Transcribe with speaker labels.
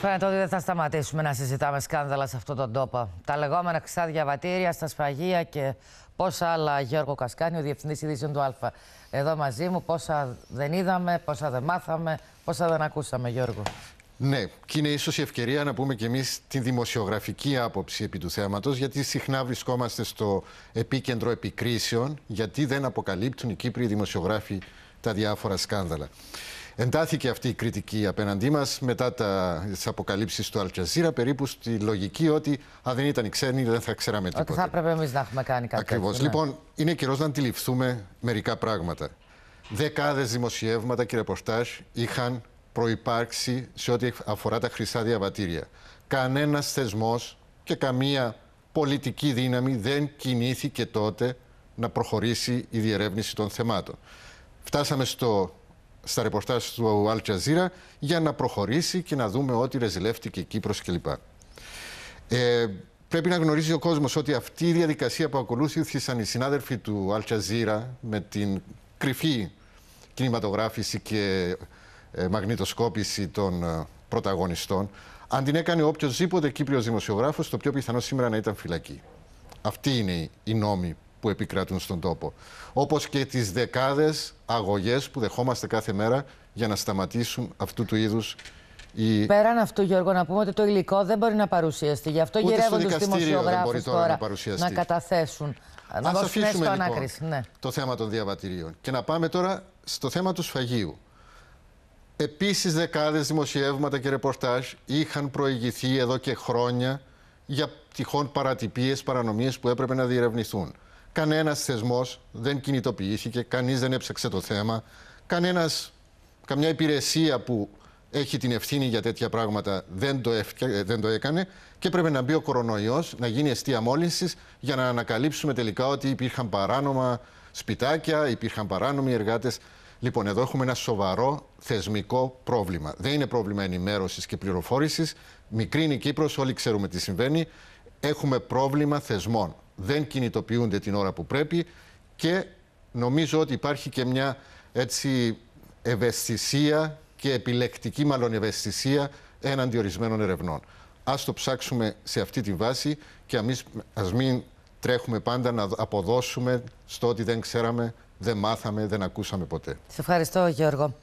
Speaker 1: Φαίνεται ότι δεν θα σταματήσουμε να συζητάμε σκάνδαλα σε αυτόν τον τόπο. Τα λεγόμενα ξά διαβατήρια στα σφαγεία και πόσα άλλα. Γιώργο Κασκάνη, ο διευθυντής ειδήσεων του Α. Εδώ μαζί μου, πόσα δεν είδαμε, πόσα δεν μάθαμε, πόσα δεν ακούσαμε, Γιώργο.
Speaker 2: Ναι, και είναι ίσως η ευκαιρία να πούμε κι εμεί τη δημοσιογραφική άποψη επί του θέματος, γιατί συχνά βρισκόμαστε στο επίκεντρο επικρίσεων, γιατί δεν αποκαλύπτουν οι Κύπροι δημοσιογράφοι τα διάφορα σκάνδαλα. Εντάθηκε αυτή η κριτική απέναντί μας μετά τις αποκαλύψεις του Αλτζαζίρα, περίπου στη λογική ότι αν δεν ήταν οι ξένοι, δεν θα ξέραμε τίποτα.
Speaker 1: Ότι θα έπρεπε εμείς να έχουμε κάνει κάτι Ακριβώς. Ναι. Λοιπόν,
Speaker 2: είναι καιρός να αντιληφθούμε μερικά πράγματα. Δεκάδες δημοσιεύματα κύριε ρεπορτάζ είχαν προπάρξει σε ό,τι αφορά τα χρυσά διαβατήρια. Κανένας θεσμός και καμία πολιτική δύναμη δεν κινήθηκε τότε να προχωρήσει η διερεύνηση των θεμάτων. Φτάσαμε στο στα ρεπορτάζ του Al Jazeera για να προχωρήσει και να δούμε ότι ρεζιλεύτηκε η Κύπρος κλπ. Ε, πρέπει να γνωρίζει ο κόσμος ότι αυτή η διαδικασία που ακολούθησαν οι συνάδελφοι του Al Jazeera με την κρυφή κινηματογράφηση και ε, μαγνητοσκόπηση των ε, πρωταγωνιστών, αν την έκανε οποιοδήποτε Κύπριος δημοσιογράφος, το πιο πιθανό σήμερα να ήταν φυλακή. Αυτή είναι η νόμη που επικρατούν στον τόπο. Όπως και τις δεκάδες αγωγές που δεχόμαστε κάθε μέρα για να σταματήσουν αυτού του είδους η...
Speaker 1: Πέραν αυτού, Γιώργο, να πούμε ότι το υλικό δεν μπορεί να παρουσιαστεί. Γι' αυτό Ούτε γυρεύουν τους δημοσιογράφου τώρα, να, να καταθέσουν. Να Ας αφήσουμε λοιπόν, Ναι.
Speaker 2: το θέμα των διαβατηρίων. Και να πάμε τώρα στο θέμα του σφαγίου. Επίσης δεκάδες δημοσιεύματα και ρεπορτάζ είχαν προηγηθεί εδώ και χρόνια για τυχόν παρατυπίες, παρανομίες που έπρεπε να διερευνηθούν. Κανένας θεσμός δεν κινητοποιήθηκε, κανείς δεν έψαξε το θέμα. Κανένας, καμιά υπηρεσία που έχει την ευθύνη για τέτοια πράγματα δεν το, ε, δεν το έκανε και έπρεπε να μπει ο κορονοϊός, να γίνει αιστεία μόλυνσης για να ανακαλύψουμε τελικά ότι υπήρχαν παράνομα σπιτάκια, υπήρχαν παράνομοι εργάτες. Λοιπόν, εδώ έχουμε ένα σοβαρό θεσμικό πρόβλημα. Δεν είναι πρόβλημα ενημέρωσης και πληροφόρησης. Μικρή είναι η Κύπρος, όλοι ξέρουμε τι συμβαίνει. Έχουμε πρόβλημα θεσμών δεν κινητοποιούνται την ώρα που πρέπει και νομίζω ότι υπάρχει και μια έτσι ευαισθησία και επιλεκτική μάλλον ευαισθησία έναντι ορισμένων ερευνών. Ας το ψάξουμε σε αυτή τη βάση και αμείς, ας μην τρέχουμε πάντα να αποδώσουμε στο ότι δεν ξέραμε, δεν μάθαμε, δεν ακούσαμε ποτέ.
Speaker 1: Σε ευχαριστώ Γιώργο.